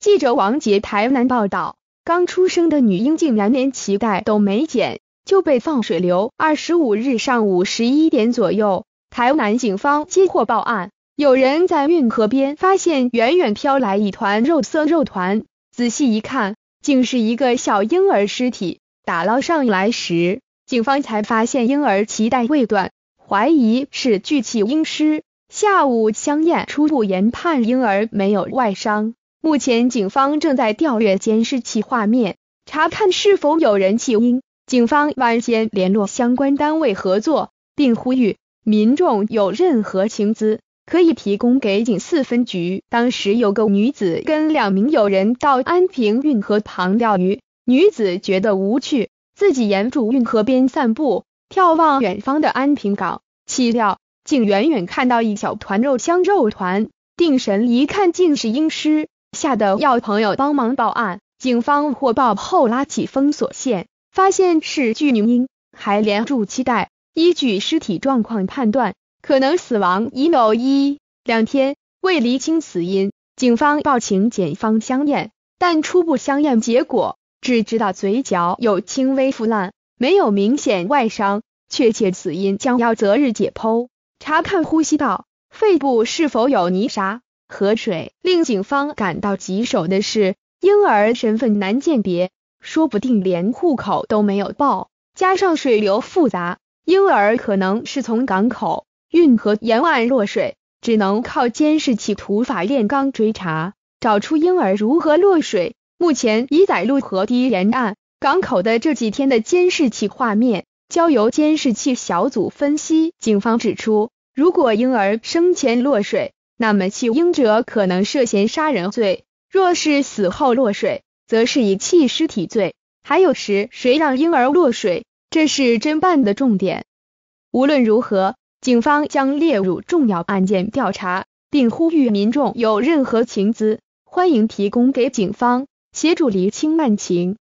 记者王杰台南报道，刚出生的女婴竟然连脐带都没剪就被放水流。二十五日上午十一点左右，台南警方接获报案，有人在运河边发现远远飘来一团肉色肉团，仔细一看，竟是一个小婴儿尸体。打捞上来时，警方才发现婴儿脐带未断，怀疑是聚气婴尸。下午香艳初步研判，婴儿没有外伤。目前警方正在调阅监视器画面，查看是否有人弃婴。警方晚间联络相关单位合作，并呼吁民众有任何情资可以提供给警四分局。当时有个女子跟两名友人到安平运河旁钓鱼，女子觉得无趣，自己沿住运河边散步，眺望远方的安平港，岂料竟远远看到一小团肉香肉团，定神一看，竟是婴尸。吓得要朋友帮忙报案，警方获报后拉起封锁线，发现是具女婴，还连住脐带。依据尸体状况判断，可能死亡已有一两天。未厘清死因，警方报请检方相验，但初步相验结果只知道嘴角有轻微腐烂，没有明显外伤，确切死因将要择日解剖，查看呼吸道、肺部是否有泥沙。河水令警方感到棘手的是，婴儿身份难鉴别，说不定连户口都没有报。加上水流复杂，婴儿可能是从港口、运河沿岸落水，只能靠监视器、土法炼钢追查，找出婴儿如何落水。目前已载入河堤沿岸、港口的这几天的监视器画面，交由监视器小组分析。警方指出，如果婴儿生前落水，那么弃婴者可能涉嫌杀人罪，若是死后落水，则是以弃尸体罪。还有时，谁让婴儿落水，这是侦办的重点。无论如何，警方将列入重要案件调查，并呼吁民众有任何情资，欢迎提供给警方，协助厘清案情。